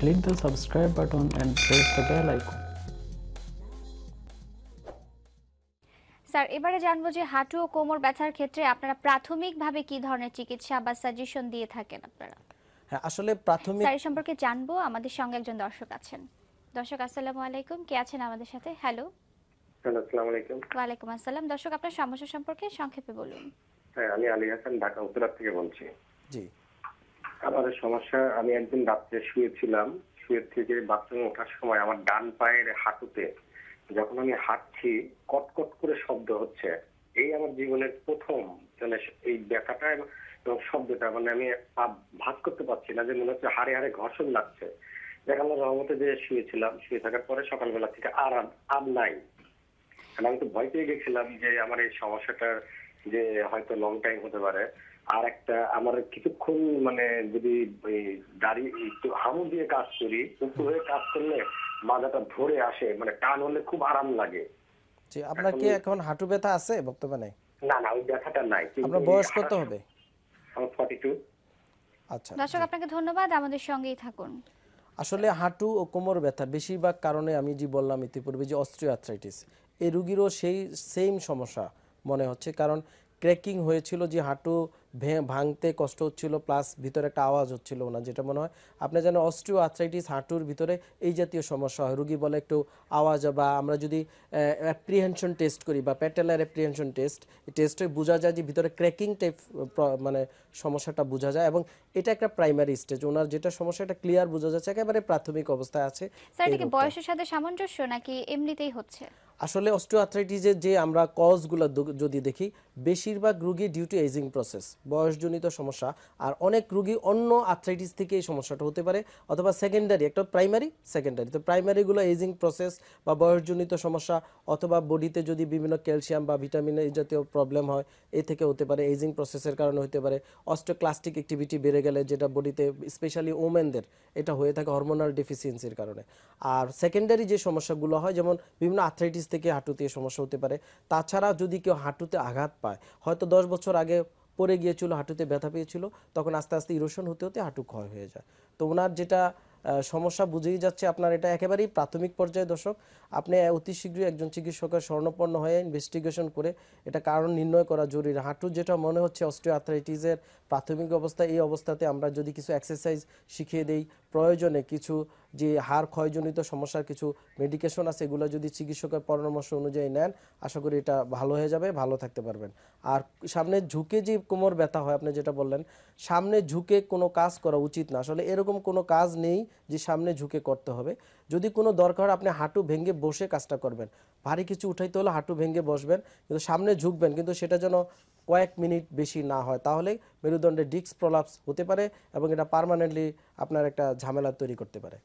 Click the subscribe button and press the bell icon. Sir এবারে জানবো যে হাঁটু ও কোমর ব্যথার ক্ষেত্রে আপনারা প্রাথমিকভাবে কি ধরনের চিকিৎসা বা সাজেশন দিয়ে থাকেন আপনারা হ্যাঁ আসলে প্রাথমিক স্যার সম্পর্কে জানবো আমাদের সঙ্গে একজন দর্শক আছেন দর্শক আসসালামু আলাইকুম কে আছেন আমাদের সাথে হ্যালো হ্যালো আসসালামু আলাইকুম ওয়া আলাইকুম আসসালাম দর্শক আপনার সমস্যা সম্পর্কে সংক্ষেপে বলুন হ্যাঁ আমি আলী হাসান ঢাকা উত্তরা থেকে বলছি জি খাবারের সমস্যা আমি একদিন রাত্রে শুয়েছিলাম শুয়ে থেকে বাথরুমে ওঠার সময় আমার ডান পায়ের হাঁটুতে যখন আমি হাঁটছি কটকট করে শব্দ হচ্ছে এই আমার জীবনের প্রথম মানে এই ব্যথাটা এবং শব্দটা মানে আমি ভাগ করতে পারছি না যে মনে হচ্ছে হাড়ে হাড়ে ঘর্ষণ লাগছে দেখ রহমতে যে শুয়েছিলাম শুয়ে থাকার পরে সকালবেলা থেকে আর আর নাই আমি তো ভয় পেয়ে গেছিলাম যে আমার এই সমস্যাটার যে হয়তো লং টাইম হতে পারে আর একটা আমার কিছু যতক্ষণ মানে যদি দাঁড়িয়ে একটু হামু দিয়ে কাজ করি উঁচু হয়ে কাজ করলে মাথাটা ধরে আসে মানে টান হলে খুব আরাম লাগে জি আপনার কি এখন হাঁটু ব্যথা আছে বর্তমানে না না ওই ব্যথাটা নাই আপনার বয়স কত হবে আমার 42 আচ্ছা দর্শক আপনাকে ধন্যবাদ আমাদের সঙ্গেই থাকুন আসলে হাঁটু ও কোমর ব্যথা বেশিরভাগ কারণে আমি যে বললাম ইতিপূর্বে যে অস্ট্রিওআর্থ্রাইটিস এই রুগীরও সেই সেম সমস্যা মনে হচ্ছে কারণ ক্র্যাকিং হয়েছিল যে হাঁটু ভাঙতে কষ্ট হচ্ছিল প্লাস ভিতরে একটা আওয়াজ হচ্ছিল ওনার যেটা মনে হয় আপনি জানেন অস্ট্রিও আর্থ্রাইটিস হাঁটুর ভিতরে এই জাতীয় সমস্যা হয় রুগী বলে একটু আওয়াজ বা আমরা যদি অ্যাপ্রিহেনশন টেস্ট করি বা প্যাটেলার অ্যাপ্রিহেনশন টেস্ট টেস্টে বোঝা যায় যে ভিতরে ক্র্যাকিং টাইপ মানে সমস্যাটা বোঝা যায় এবং এটা একটা প্রাইমারি স্টেজ ওনার যেটা সমস্যা এটা ক্লিয়ার বোঝা যাচ্ছে একেবারে প্রাথমিক অবস্থায় আছে স্যার এটা বয়সের সাথে সামঞ্জস্য নাকি এমনিতেই হচ্ছে আসলে অস্ট্রিও আর্থ্রাইটিসের যে আমরা কজগুলো যদি দেখি বেশিরভাগ রুগী ডিউ টু এজিং প্রসেস বয়সজনিত সমস্যা আর অনেক রুগী অন্য আর্থ্রাইটিস থেকে এই সমস্যাটা হতে পারে অথবা সেকেন্ডারি একটা প্রাইমারি সেকেন্ডারি তো প্রাইমারিগুলো এজিং প্রসেস বা বয়সজনিত সমস্যা অথবা বডিতে যদি বিভিন্ন ক্যালসিয়াম বা ভিটামিন এই জাতীয় প্রবলেম হয় এ থেকে হতে পারে এজিং প্রসেসের কারণে হতে পারে অস্টোক্লাস্টিক অ্যাক্টিভিটি বেড়ে গেলে যেটা বডিতে স্পেশালি ওমেনদের এটা হয়ে থাকে হরমোনাল ডেফিসিয়েন্সির কারণে আর সেকেন্ডারি যে সমস্যাগুলো হয় যেমন বিভিন্ন আর্থ্রাইটিস থেকে হাঁটুতে সমস্যা হতে পারে তাছাড়া যদি কেউ হাঁটুতে আঘাত পায় হয়তো দশ বছর আগে পরে গিয়েছিল হাঁটুতে ব্যথা পেয়েছিল তখন আস্তে আস্তে ইরোশন হতে হতে হাঁটু ক্ষয় হয়ে যায় তো ওনার যেটা সমস্যা বুঝেই যাচ্ছে আপনার এটা একেবারেই প্রাথমিক পর্যায়ে দর্শক আপনি অতি শীঘ্রই একজন চিকিৎসকের স্বর্ণপন্ন হয়ে ইনভেস্টিগেশন করে এটা কারণ নির্ণয় করা জরুরি হাঁটু যেটা মনে হচ্ছে অস্ট্রিয়াথ্রাইটিসের প্রাথমিক অবস্থায় এই অবস্থাতে আমরা যদি কিছু এক্সারসাইজ শিখিয়ে দেই প্রয়োজনে কিছু যে হাড় ক্ষয়জনিত সমস্যার কিছু মেডিকেশন আছে এগুলো যদি চিকিৎসকের পরামর্শ অনুযায়ী নেন আশা করি এটা ভালো হয়ে যাবে ভালো থাকতে পারবেন আর সামনে ঝুঁকে যে কোমর ব্যথা হয় আপনি যেটা বললেন সামনে ঝুঁকে কোনো কাজ করা উচিত না আসলে এরকম কোনো কাজ নেই যে সামনে ঝুঁকে করতে হবে যদি কোনো দরকার আপনি হাঁটু ভেঙে বসে কাজটা করবেন ভারী কিছু উঠাইতে হলে হাঁটু ভেঙে বসবেন কিন্তু সামনে ঝুঁকবেন কিন্তু সেটা যেন কয়েক মিনিট বেশি না হয় তাহলে মেরুদণ্ডে ডিস্ক প্রলাপস হতে পারে এবং এটা পারমানেন্টলি আপনার একটা ঝামেলা তৈরি করতে পারে